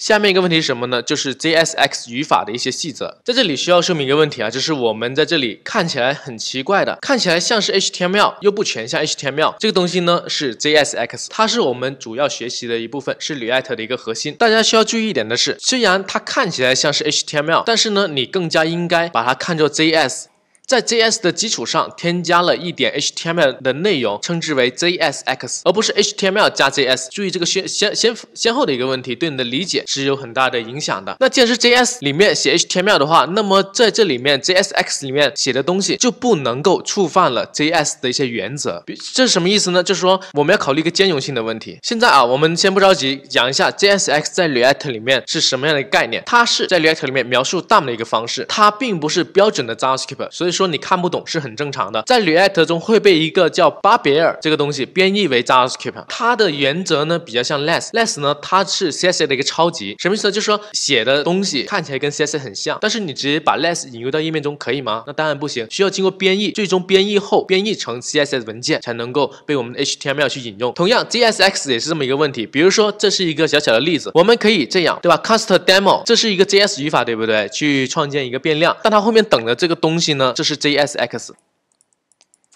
下面一个问题是什么呢？就是 JSX 语法的一些细则。在这里需要说明一个问题啊，就是我们在这里看起来很奇怪的，看起来像是 HTML，又不全像 HTML 这个东西呢，是 JSX，它是我们主要学习的一部分，是 React 的一个核心。大家需要注意一点的是，虽然它看起来像是 HTML，但是呢，你更加应该把它看作 j s 在 JS 的基础上添加了一点 HTML 的内容，称之为 JSX，而不是 HTML 加 JS。注意这个先先先先后的一个问题，对你的理解是有很大的影响的。那既然是 JS 里面写 HTML 的话，那么在这里面 JSX 里面写的东西就不能够触犯了 JS 的一些原则。这是什么意思呢？就是说我们要考虑一个兼容性的问题。现在啊，我们先不着急讲一下 JSX 在 React 里面是什么样的概念，它是在 React 里面描述 DOM 的一个方式，它并不是标准的 JavaScript，所以说。说你看不懂是很正常的，在 React 中会被一个叫巴比尔这个东西编译为 JavaScript。它的原则呢比较像 Less，Less 呢它是 CSS 的一个超级。什么意思？呢？就是说写的东西看起来跟 CSS 很像，但是你直接把 Less 引入到页面中可以吗？那当然不行，需要经过编译，最终编译后编译成 CSS 文件才能够被我们的 HTML 去引用。同样 JSX 也是这么一个问题。比如说这是一个小小的例子，我们可以这样，对吧 c a s t demo 这是一个 JS 语法，对不对？去创建一个变量，但它后面等的这个东西呢，这是。是 JSX，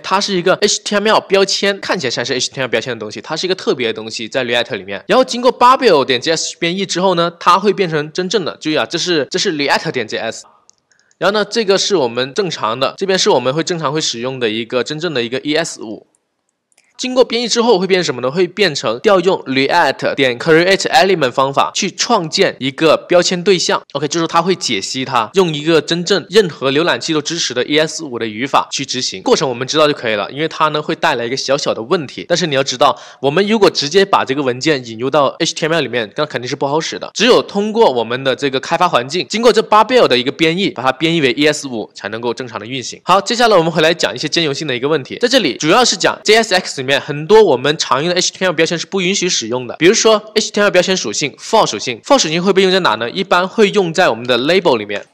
它是一个 HTML 标签，看起来像是 HTML 标签的东西，它是一个特别的东西，在 React 里面。然后经过 Babel 点 JS 编译之后呢，它会变成真正的。注意啊，这是这是 React 点 JS，然后呢，这个是我们正常的，这边是我们会正常会使用的一个真正的一个 ES 五。经过编译之后会变什么呢？会变成调用 React 点 createElement 方法去创建一个标签对象。OK，就是它会解析它，用一个真正任何浏览器都支持的 ES5 的语法去执行过程，我们知道就可以了。因为它呢会带来一个小小的问题，但是你要知道，我们如果直接把这个文件引入到 HTML 里面，那肯定是不好使的。只有通过我们的这个开发环境，经过这巴贝尔的一个编译，把它编译为 ES5 才能够正常的运行。好，接下来我们回来讲一些兼容性的一个问题，在这里主要是讲 JSX。里面很多我们常用的 HTML 标签是不允许使用的，比如说 HTML 标签属性 for 属性，for 属性会被用在哪呢？一般会用在我们的 label 里面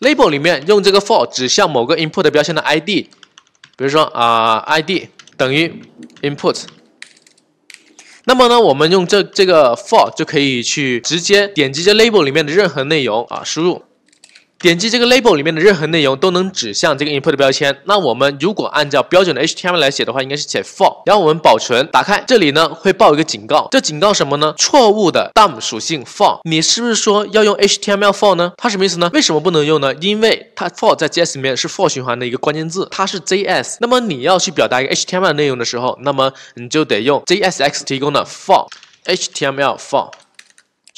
，label 里面用这个 for 指向某个 input 标签的 ID，比如说啊 ID 等于 input，那么呢我们用这这个 for 就可以去直接点击这 label 里面的任何内容啊输入。点击这个 label 里面的任何内容都能指向这个 input 标签。那我们如果按照标准的 HTML 来写的话，应该是写 for。然后我们保存，打开这里呢会报一个警告。这警告什么呢？错误的 d u m 属性 for。你是不是说要用 HTML for 呢？它什么意思呢？为什么不能用呢？因为它 for 在 JS 里面是 for 循环的一个关键字，它是 JS。那么你要去表达一个 HTML 内容的时候，那么你就得用 JSX 提供的 for HTML for。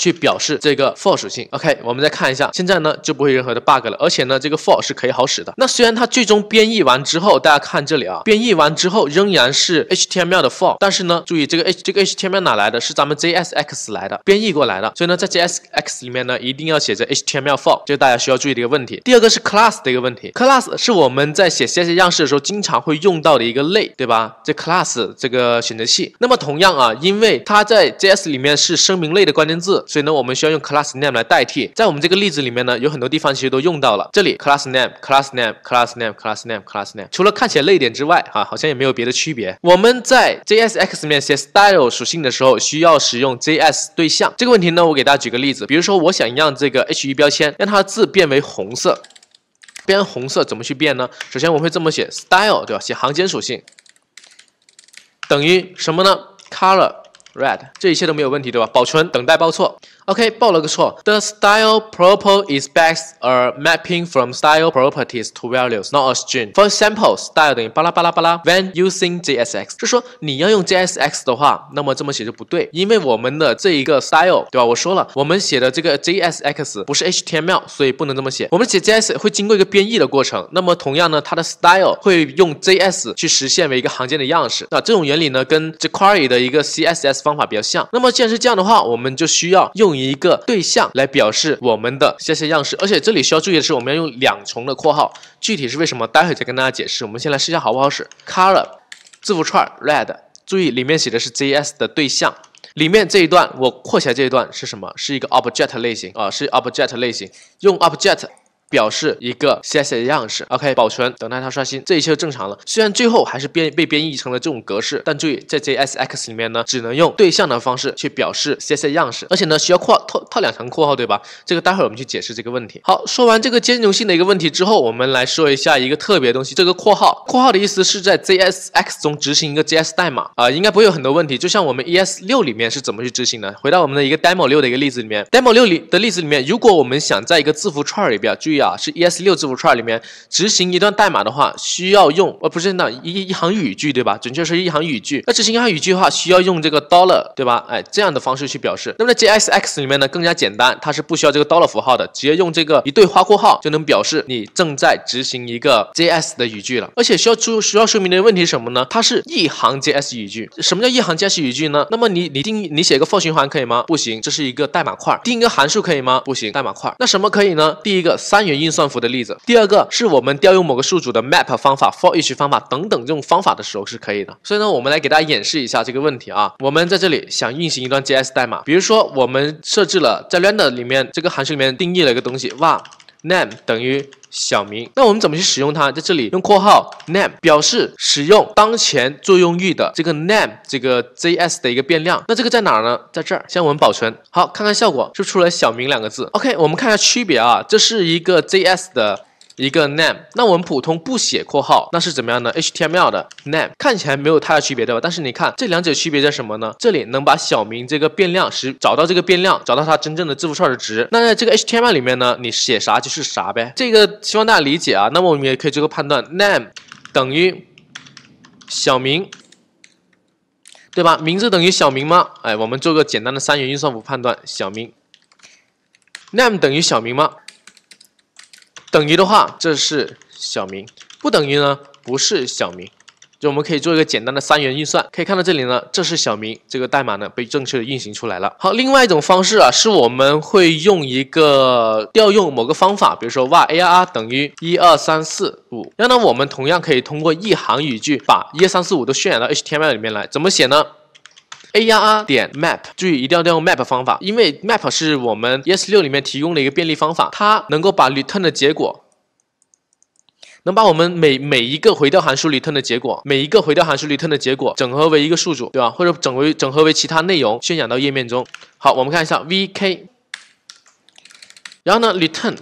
去表示这个 for 属性。OK，我们再看一下，现在呢就不会任何的 bug 了，而且呢这个 for 是可以好使的。那虽然它最终编译完之后，大家看这里啊，编译完之后仍然是 HTML 的 for，但是呢，注意这个 H 这个 HTML 哪来的是咱们 JSX 来的，编译过来的。所以呢，在 JSX 里面呢，一定要写着 HTML for，这是大家需要注意的一个问题。第二个是 class 的一个问题，class 是我们在写 CSS 样式的时候经常会用到的一个类，对吧？这 class 这个选择器。那么同样啊，因为它在 JS 里面是声明类的关键字，所以呢，我们需要用 class name 来代替。在我们这个例子里面呢，有很多地方其实都用到了。这里 class name，class name，class name，class name，class name。除了看起来累点之外，啊，好像也没有别的区别。我们在 JSX 面写 style 属性的时候，需要使用 JS 对象。这个问题呢，我给大家举个例子。比如说，我想让这个 h1 标签让它的字变为红色，变红色怎么去变呢？首先我会这么写 style，对吧？写行间属性等于什么呢？color。red，这一切都没有问题对吧？保存，等待报错。OK，报了个错。The style prop expects a mapping from style properties to values, not a string. For example, style 等于巴拉巴拉巴拉。When using JSX，就说你要用 JSX 的话，那么这么写就不对，因为我们的这一个 style 对吧？我说了，我们写的这个 JSX 不是 HTML，所以不能这么写。我们写 JS 会经过一个编译的过程，那么同样呢，它的 style 会用 JS 去实现为一个行间的样式。那这种原理呢，跟 Query 的一个 CSS。方法比较像，那么既然是这样的话，我们就需要用一个对象来表示我们的这些样式，而且这里需要注意的是，我们要用两重的括号，具体是为什么，待会再跟大家解释。我们先来试一下好不好使，color 字符串 red，注意里面写的是 JS 的对象，里面这一段我括起来这一段是什么？是一个 object 类型啊，是 object 类型，用 object。表示一个 CSS 样式，OK，保存，等待它刷新，这一切就正常了。虽然最后还是编被编译成了这种格式，但注意在 JSX 里面呢，只能用对象的方式去表示 CSS 样式，而且呢需要括号套套两层括号，对吧？这个待会儿我们去解释这个问题。好，说完这个兼容性的一个问题之后，我们来说一下一个特别东西，这个括号。括号的意思是在 JSX 中执行一个 JS 代码啊，应该不会有很多问题。就像我们 ES6 里面是怎么去执行的？回到我们的一个 Demo6 的一个例子里面，Demo6 里的例子里面，如果我们想在一个字符串里边，注意。啊，是 ES 六字符串里面执行一段代码的话，需要用呃不是那一一行语句对吧？准确说一行语句。那执行一行语句的话，需要用这个 dollar 对吧？哎，这样的方式去表示。那么在 JSX 里面呢，更加简单，它是不需要这个 dollar 符号的，直接用这个一对花括号就能表示你正在执行一个 JS 的语句了。而且需要注需要说明的一个问题是什么呢？它是一行 JS 语句。什么叫一行 JS 语句呢？那么你你定你写个 for 循环可以吗？不行，这是一个代码块。定一个函数可以吗？不行，代码块。那什么可以呢？第一个三元。运算符的例子。第二个是我们调用某个数组的 map 方法、forEach 方法等等这种方法的时候是可以的。所以呢，我们来给大家演示一下这个问题啊。我们在这里想运行一段 JS 代码，比如说我们设置了在 render 里面这个函数里面定义了一个东西，哇。name 等于小明，那我们怎么去使用它？在这里用括号 name 表示使用当前作用域的这个 name 这个 js 的一个变量。那这个在哪儿呢？在这儿，先我们保存，好，看看效果，就出了小明两个字。OK，我们看一下区别啊，这是一个 js 的。一个 name，那我们普通不写括号，那是怎么样呢？HTML 的 name 看起来没有太大区别对吧？但是你看这两者区别在什么呢？这里能把小明这个变量是找到这个变量，找到它真正的字符串的值。那在这个 HTML 里面呢，你写啥就是啥呗。这个希望大家理解啊。那么我们也可以做个判断，name 等于小明，对吧？名字等于小明吗？哎，我们做个简单的三元运算符判断，小明 name 等于小明吗？等于的话，这是小明；不等于呢，不是小明。就我们可以做一个简单的三元运算，可以看到这里呢，这是小明，这个代码呢被正确的运行出来了。好，另外一种方式啊，是我们会用一个调用某个方法，比如说 y a r 等于一二三四五。然后呢，我们同样可以通过一行语句把一二三四五都渲染到 HTML 里面来，怎么写呢？a r r 点 map，注意一定要调用 map 方法，因为 map 是我们 ES 六里面提供的一个便利方法，它能够把 return 的结果，能把我们每每一个回调函数 return 的结果，每一个回调函数 return 的结果整合为一个数组，对吧？或者整为整合为其他内容渲染到页面中。好，我们看一下 v k，然后呢 return。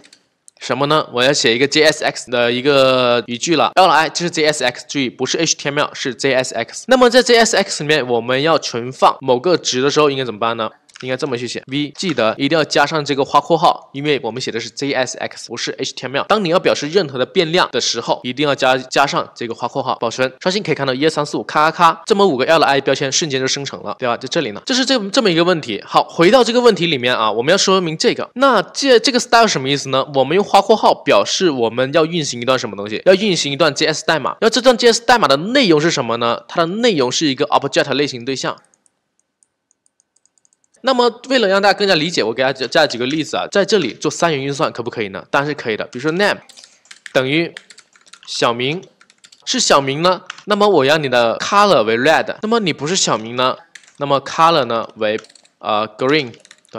什么呢？我要写一个 JSX 的一个语句了。来，这是 JSX，注意不是 HTML，是 JSX。那么在 JSX 里面，我们要存放某个值的时候，应该怎么办呢？应该这么去写，v 记得一定要加上这个花括号，因为我们写的是 j s x 不是 html。当你要表示任何的变量的时候，一定要加加上这个花括号。保存、刷新，可以看到一二三四五，咔咔咔，这么五个 li 标签瞬间就生成了，对吧？在这里呢，就是这这么一个问题。好，回到这个问题里面啊，我们要说明这个，那这这个 style 什么意思呢？我们用花括号表示我们要运行一段什么东西，要运行一段 js 代码。那这段 js 代码的内容是什么呢？它的内容是一个 object 类型对象。那么，为了让大家更加理解，我给大家加几个例子啊，在这里做三元运算可不可以呢？当然是可以的。比如说，name 等于小明，是小明呢，那么我要你的 color 为 red。那么你不是小明呢，那么 color 呢为呃 green。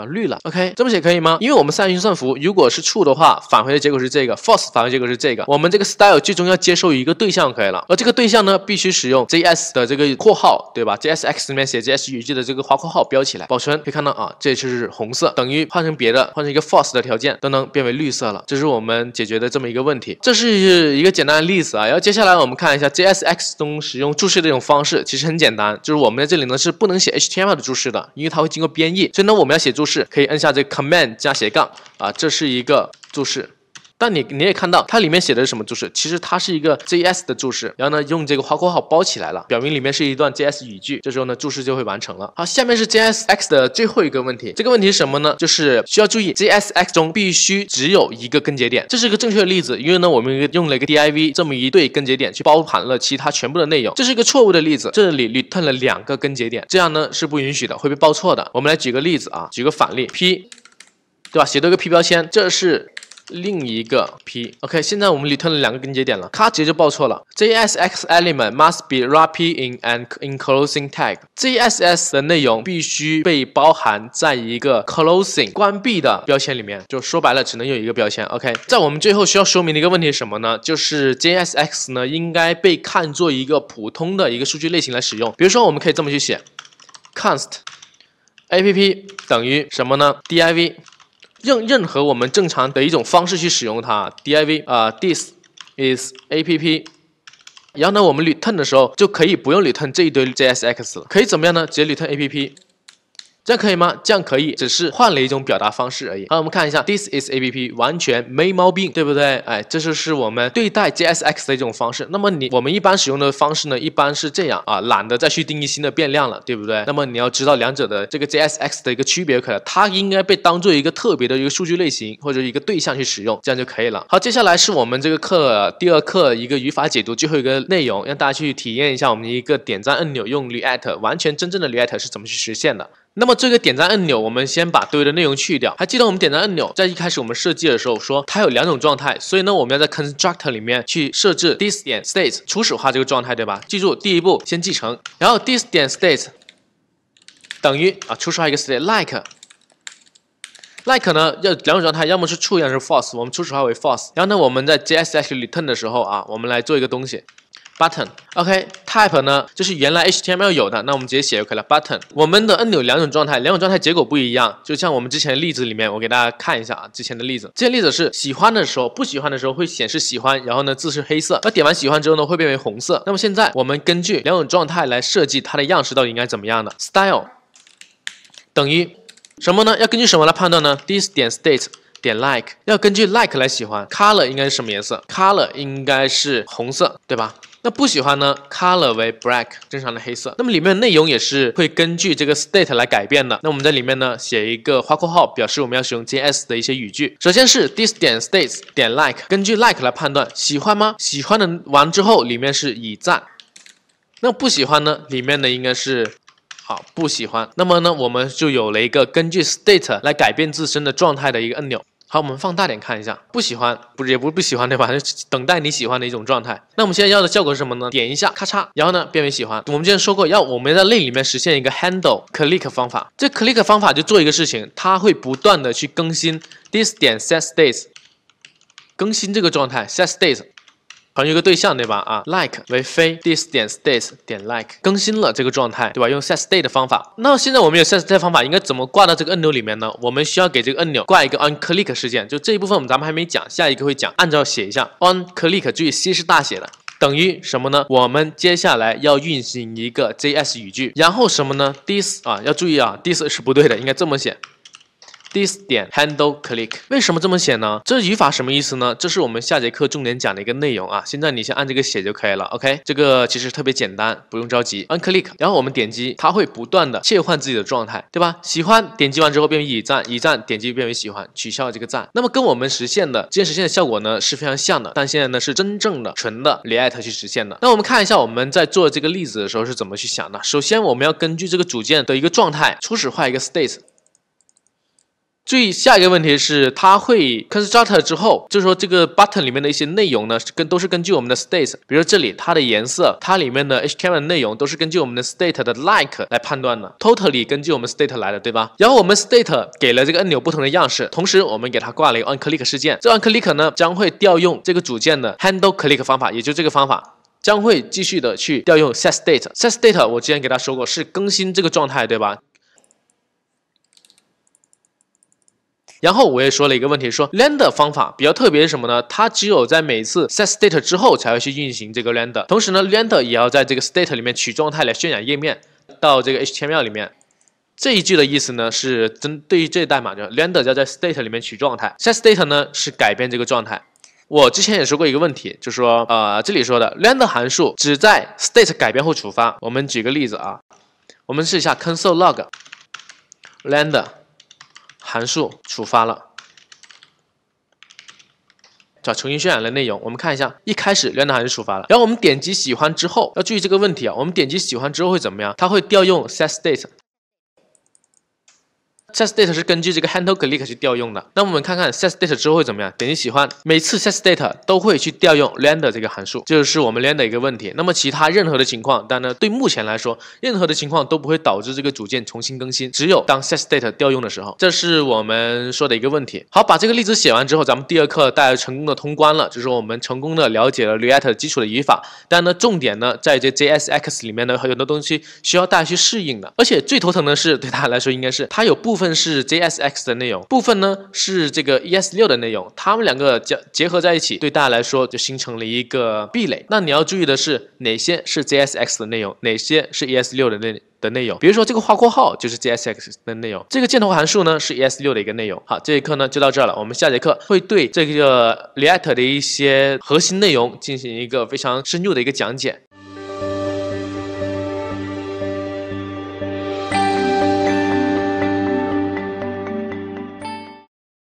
绿了，OK，这么写可以吗？因为我们三元运算符如果是 true 的话，返回的结果是这个；false 返回结果是这个。我们这个 style 最终要接受一个对象可以了，而这个对象呢，必须使用 JS 的这个括号，对吧？JSX 里面写 JS 语句的这个花括号标起来，保存可以看到啊，这就是红色，等于换成别的，换成一个 false 的条件，都能变为绿色了。这是我们解决的这么一个问题。这是一个简单的例子啊。然后接下来我们看一下 JSX 中使用注释的一种方式，其实很简单，就是我们在这里呢是不能写 HTML 的注释的，因为它会经过编译，所以呢我们要写注释。是，可以摁下这 Command 加斜杠啊，这是一个注释。但你你也看到它里面写的是什么注释？其实它是一个 JS 的注释，然后呢用这个花括号包起来了，表明里面是一段 JS 语句。这时候呢注释就会完成了。好，下面是 JSX 的最后一个问题，这个问题是什么呢？就是需要注意 JSX 中必须只有一个根节点。这是一个正确的例子，因为呢我们用了一个 DIV 这么一对根节点去包含了其他全部的内容。这是一个错误的例子，这里 return 了两个根节点，这样呢是不允许的，会被报错的。我们来举个例子啊，举个反例，p 对吧？写了个 p 标签，这是。另一个 p，OK，现在我们 return 了两个根节点了，它直接就报错了。JSX element must be wrapped in an enclosing tag。JSX 的内容必须被包含在一个 closing 关闭的标签里面。就说白了，只能有一个标签。OK，在我们最后需要说明的一个问题是什么呢？就是 JSX 呢，应该被看作一个普通的一个数据类型来使用。比如说，我们可以这么去写：const app 等于什么呢？div。任任何我们正常的一种方式去使用它，div 啊，this is app，然后呢，我们 return 的时候就可以不用 return 这一堆 jsx 了，可以怎么样呢？直接 return app。这样可以吗？这样可以，只是换了一种表达方式而已。好，我们看一下，this is app 完全没毛病，对不对？哎，这就是我们对待 JSX 的一种方式。那么你，我们一般使用的方式呢，一般是这样啊，懒得再去定义新的变量了，对不对？那么你要知道两者的这个 JSX 的一个区别，可它应该被当做一个特别的一个数据类型或者一个对象去使用，这样就可以了。好，接下来是我们这个课第二课一个语法解读最后一个内容，让大家去体验一下我们一个点赞按钮用 React 完全真正的 React 是怎么去实现的。那么这个点赞按钮，我们先把多余的内容去掉。还记得我们点赞按钮在一开始我们设计的时候，说它有两种状态，所以呢，我们要在 constructor 里面去设置 this. 点 state 初始化这个状态，对吧？记住第一步先继承，然后 this. 点 state 等于啊初始化一个 state like。like 呢要两种状态，要么是 true，要么是 false。我们初始化为 false。然后呢，我们在 JSX return 的时候啊，我们来做一个东西。button，OK，type 呢，就是原来 HTML 有的，那我们直接写就可以了。button，我们的按钮两种状态，两种状态结果不一样，就像我们之前的例子里面，我给大家看一下啊，之前的例子，之前例子是喜欢的时候，不喜欢的时候会显示喜欢，然后呢字是黑色，那点完喜欢之后呢会变为红色。那么现在我们根据两种状态来设计它的样式到底应该怎么样的？style 等于什么呢？要根据什么来判断呢？this 点 state 点 like，要根据 like 来喜欢，color 应该是什么颜色？color 应该是红色，对吧？那不喜欢呢？color 为 black，正常的黑色。那么里面的内容也是会根据这个 state 来改变的。那我们在里面呢写一个花括号，表示我们要使用 JS 的一些语句。首先是 this 点 states 点 like，根据 like 来判断喜欢吗？喜欢的完之后，里面是已赞。那不喜欢呢？里面的应该是好，不喜欢。那么呢我们就有了一个根据 state 来改变自身的状态的一个按钮。好，我们放大点看一下，不喜欢，不也不是不喜欢对吧？就 等待你喜欢的一种状态。那我们现在要的效果是什么呢？点一下，咔嚓，然后呢变为喜欢。我们之前说过，要我们在类里面实现一个 handle click 方法，这 click 方法就做一个事情，它会不断的去更新 this 点 set state，更新这个状态 set state。好像有个对象对吧？啊，like 为非，this 点 states 点 like 更新了这个状态对吧？用 setState 的方法。那现在我们有 setState 方法，应该怎么挂到这个按钮里面呢？我们需要给这个按钮挂一个 on click 事件，就这一部分我们咱们还没讲，下一个会讲。按照写一下 on click，注意 C 是大写的，等于什么呢？我们接下来要运行一个 JS 语句，然后什么呢？this 啊，要注意啊，this 是不对的，应该这么写。第四点，handle click，为什么这么写呢？这语法什么意思呢？这是我们下节课重点讲的一个内容啊。现在你先按这个写就可以了，OK？这个其实特别简单，不用着急。按 c l i c k 然后我们点击，它会不断的切换自己的状态，对吧？喜欢点击完之后变为已赞，已赞点击变为喜欢，取消这个赞。那么跟我们实现的，今天实现的效果呢是非常像的，但现在呢是真正的纯的 React 去实现的。那我们看一下我们在做这个例子的时候是怎么去想的。首先我们要根据这个组件的一个状态，初始化一个 state。最下一个问题是，它会 constructor 之后，就是说这个 button 里面的一些内容呢，跟都是根据我们的 state，比如这里它的颜色，它里面的 HTML 内容都是根据我们的 state 的 like 来判断的，totally 根据我们 state 来的，对吧？然后我们 state 给了这个按钮不同的样式，同时我们给它挂了一个 on click 事件，这 on click 呢将会调用这个组件的 handle click 方法，也就这个方法将会继续的去调用 set state，set state 我之前给大家说过是更新这个状态，对吧？然后我也说了一个问题，说 l e n d e r 方法比较特别是什么呢？它只有在每次 set state 之后才会去运行这个 l e n d e r 同时呢 l e n d e r 也要在这个 state 里面取状态来渲染页面到这个 h t m l 里面。这一句的意思呢，是针对于这代码就 l e n d e r 要在 state 里面取状态，set state 呢是改变这个状态。我之前也说过一个问题，就是说，呃，这里说的 l e n d e r 函数只在 state 改变后触发。我们举个例子啊，我们试一下 console log l e n d e r 函数触发了，找重新渲染的内容。我们看一下，一开始渲染函数触发了，然后我们点击喜欢之后，要注意这个问题啊。我们点击喜欢之后会怎么样？它会调用 set state。set state 是根据这个 handle click 去调用的。那我们看看 set state 之后会怎么样？点击喜欢，每次 set state 都会去调用 render 这个函数，这就是我们 render 一个问题。那么其他任何的情况，但呢，对目前来说，任何的情况都不会导致这个组件重新更新，只有当 set state 调用的时候，这是我们说的一个问题。好，把这个例子写完之后，咱们第二课大家成功的通关了，就是我们成功的了解了 React 基础的语法。但呢，重点呢，在这 JSX 里面呢，有多东西需要大家去适应的。而且最头疼的是，对大家来说应该是，它有部分。部分是 JSX 的内容，部分呢是这个 ES6 的内容，它们两个结结合在一起，对大家来说就形成了一个壁垒。那你要注意的是，哪些是 JSX 的内容，哪些是 ES6 的内的内容。比如说，这个画括号就是 JSX 的内容，这个箭头函数呢是 ES6 的一个内容。好，这节课呢就到这儿了，我们下节课会对这个 React 的一些核心内容进行一个非常深入的一个讲解。